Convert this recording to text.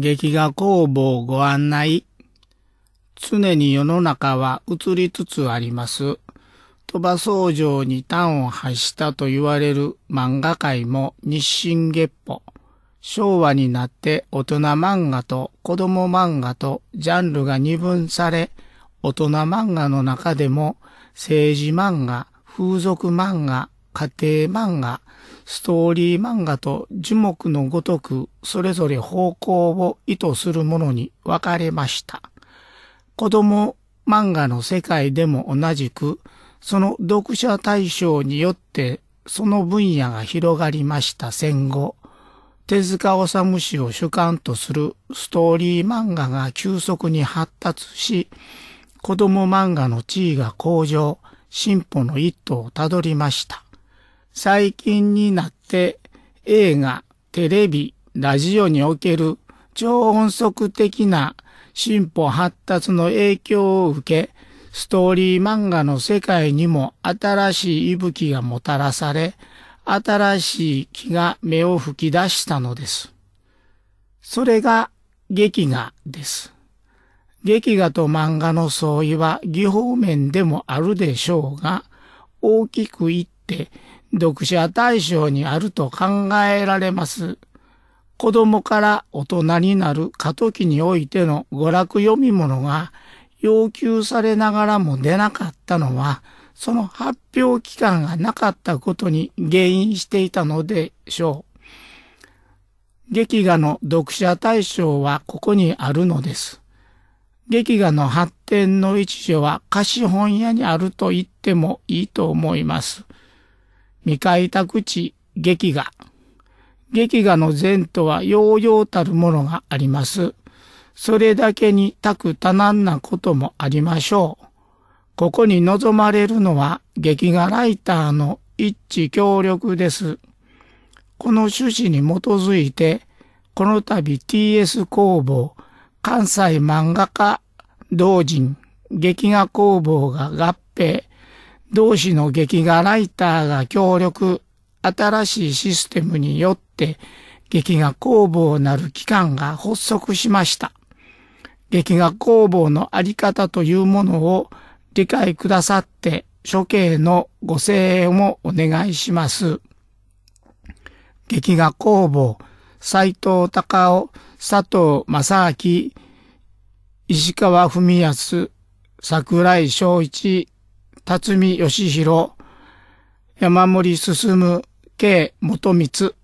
劇画工房ご案内。常に世の中は移りつつあります。鳥羽僧正に端を発したと言われる漫画界も日進月歩。昭和になって大人漫画と子供漫画とジャンルが二分され、大人漫画の中でも政治漫画、風俗漫画、家庭漫画、ストーリー漫画と樹木のごとくそれぞれ方向を意図するものに分かれました。子供漫画の世界でも同じく、その読者対象によってその分野が広がりました戦後、手塚治虫氏を主観とするストーリー漫画が急速に発達し、子供漫画の地位が向上、進歩の一途をたどりました。最近になって映画、テレビ、ラジオにおける超音速的な進歩発達の影響を受け、ストーリー漫画の世界にも新しい息吹がもたらされ、新しい気が目を吹き出したのです。それが劇画です。劇画と漫画の相違は技法面でもあるでしょうが、大きく言って読者対象にあると考えられます。子供から大人になる過渡期においての娯楽読み物が要求されながらも出なかったのは、その発表期間がなかったことに原因していたのでしょう。劇画の読者対象はここにあるのです。劇画の発展の一助は貸本屋にあると言ってもいいと思います。未開拓地劇画。劇画の前途は洋々たるものがあります。それだけにたく多難なこともありましょう。ここに望まれるのは劇画ライターの一致協力です。この趣旨に基づいて、この度 TS 工房、関西漫画家同人劇画工房が合併、同士の劇画ライターが協力、新しいシステムによって劇画工房なる機関が発足しました。劇画工房のあり方というものを理解くださって処刑のご声援をお願いします。劇画工房、斎藤隆夫、佐藤正明、石川文康、桜井昭一、辰巳義弘、山森進、K 元光、